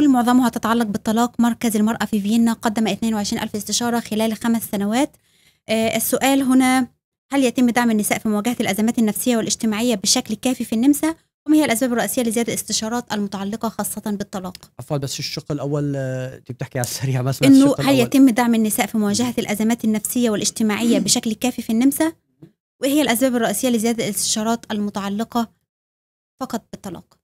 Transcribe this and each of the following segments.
كل معظمها تتعلق بالطلاق مركز المرأة في فيينا قدم 22 ألف استشارة خلال خمس سنوات آه، السؤال هنا هل يتم دعم النساء في مواجهة الأزمات النفسية والاجتماعية بشكل كافي في النمسا؟ وما هي الأسباب الرئيسية لزيادة الاستشارات المتعلقة خاصة بالطلاق؟ عفوا بس الشق الأول آه، أنت بتحكي على السريع بس, بس إنه هل يتم دعم النساء في مواجهة الأزمات النفسية والاجتماعية بشكل كافي في النمسا؟ وإيه هي الأسباب الرئيسية لزيادة الاستشارات المتعلقة فقط بالطلاق؟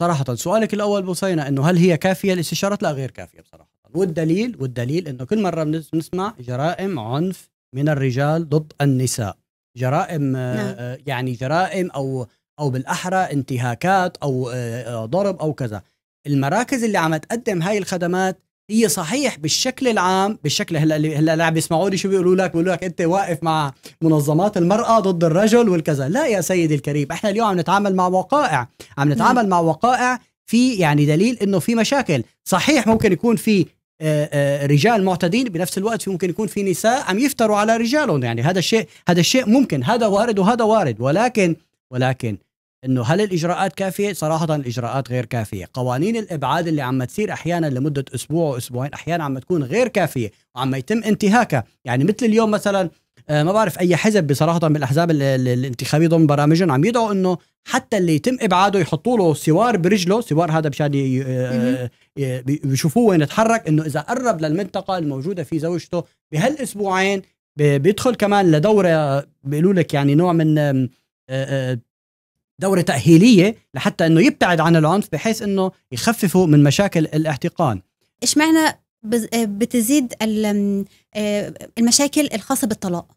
صراحة سؤالك الأول بوصينا أنه هل هي كافية الاستشارات؟ لا غير كافية بصراحة والدليل والدليل أنه كل مرة بنسمع جرائم عنف من الرجال ضد النساء جرائم آه، نعم. آه، يعني جرائم أو أو بالأحرى انتهاكات أو آه، ضرب أو كذا المراكز اللي عم تقدم هاي الخدمات هي صحيح بالشكل العام بالشكل هلا هلا اللي عم يسمعوني شو بيقولوا لك بيقولوا لك انت واقف مع منظمات المراه ضد الرجل والكذا لا يا سيدي الكريم احنا اليوم عم نتعامل مع وقائع عم نتعامل مع وقائع في يعني دليل انه في مشاكل صحيح ممكن يكون في آه، آه، رجال معتدين بنفس الوقت ممكن يكون في نساء عم يفتروا على رجالهم يعني هذا الشيء هذا الشيء ممكن هذا وارد وهذا وارد ولكن ولكن انه هل الاجراءات كافيه؟ صراحه الاجراءات غير كافيه، قوانين الابعاد اللي عم تصير احيانا لمده اسبوع واسبوعين احيانا عم تكون غير كافيه وعم يتم انتهاكها، يعني مثل اليوم مثلا آه، ما بعرف اي حزب بصراحه من الاحزاب الانتخابيه ضمن برامجهم عم يدعوا انه حتى اللي يتم ابعاده يحطوا له سوار برجله، سوار هذا مشان آه، بيشوفوه وين يتحرك انه اذا قرب للمنطقه الموجوده في زوجته بهالاسبوعين بيدخل كمان لدوره بيقولوا لك يعني نوع من دوره تاهيليه لحتى انه يبتعد عن العنف بحيث انه يخففوا من مشاكل الاحتقان ايش معنى آه، بتزيد آه، المشاكل الخاصه بالطلاق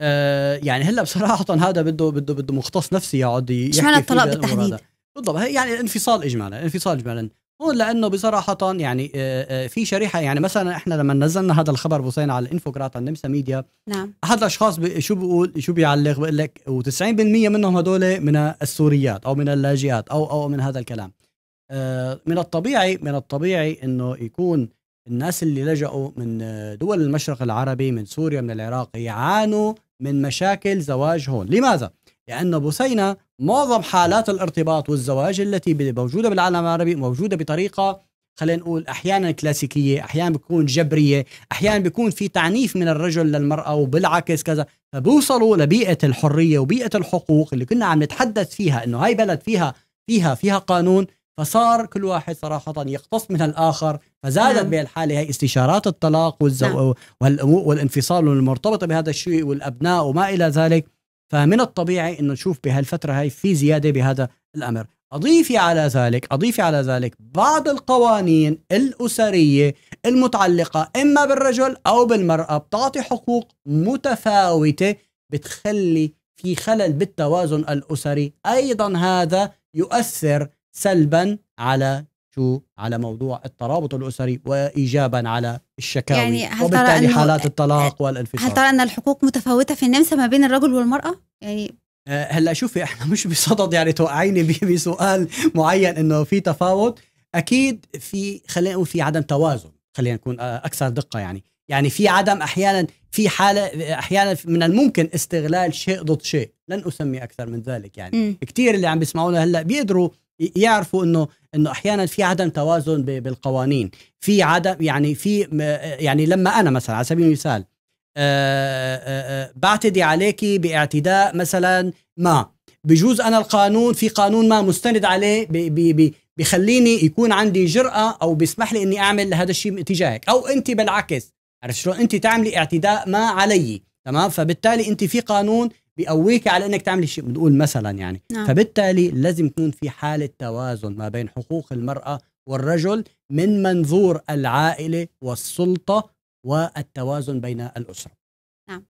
آه، يعني هلا بصراحه هذا بده بده بده مختص نفسي يقعد يحكي ايش معنى الطلاق بالتحديد بالضبط يعني الانفصال اجمالا الانفصال اجمالا لانه بصراحه يعني آه، آه، في شريحه يعني مثلا احنا لما نزلنا هذا الخبر بوسين على الانفوجرات على النمسا ميديا نعم احد الاشخاص شو بيقول شو بيعلق بيقول لك و90% منهم هدول من السوريات او من اللاجئات او او من هذا الكلام آه، من الطبيعي من الطبيعي انه يكون الناس اللي لجأوا من دول المشرق العربي من سوريا من العراق يعانوا من مشاكل زواج هون لماذا لأن بوسينة معظم حالات الارتباط والزواج التي موجودة بالعالم العربي موجودة بطريقة خلينا نقول أحيانا كلاسيكية أحيانا بتكون جبرية أحيانا بيكون في تعنيف من الرجل للمرأة وبالعكس كذا فبوصلوا لبيئة الحرية وبيئة الحقوق اللي كنا عم نتحدث فيها إنه هاي بلد فيها فيها فيها قانون فصار كل واحد صراحة يقتص من الآخر فزادت نعم. بهالحالة هي استشارات الطلاق والزو... نعم. والانفصال المرتبطة بهذا الشيء والأبناء وما إلى ذلك فمن الطبيعي انه نشوف بهالفتره هاي في زياده بهذا الامر أضيفي على ذلك أضيفي على ذلك بعض القوانين الأسرية المتعلقة إما بالرجل أو بالمرأة بتعطي حقوق متفاوتة بتخلي في خلل بالتوازن الأسري أيضا هذا يؤثر سلبا على شو على موضوع الترابط الاسري وايجابا على الشكاوي يعني هل وبالتالي حالات الطلاق والانفصال هل ترى ان الحقوق متفاوته في النمسا ما بين الرجل والمراه؟ يعني آه، هلا شوفي احنا مش بصدد يعني توقعيني بسؤال معين انه في تفاوت اكيد في خلينا نقول في عدم توازن خلينا نكون آه، اكثر دقه يعني يعني في عدم احيانا في حاله احيانا من الممكن استغلال شيء ضد شيء لن اسمي اكثر من ذلك يعني كثير اللي عم بيسمعونا هلا بيقدروا يعرفوا انه انه احيانا في عدم توازن بالقوانين في عدم يعني في يعني لما انا مثلا على سبيل المثال آه، آه، آه، بعتدي عليك باعتداء مثلا ما بجوز انا القانون في قانون ما مستند عليه بخليني يكون عندي جرأة أو بيسمح لي إني أعمل هذا الشيء اتجاهك أو أنت بالعكس عرفت شلون أنت تعملي اعتداء ما علي تمام فبالتالي أنت في قانون بيقويك على انك تعمل شيء بنقول مثلا يعني نعم. فبالتالي لازم يكون في حاله توازن ما بين حقوق المراه والرجل من منظور العائله والسلطه والتوازن بين الاسره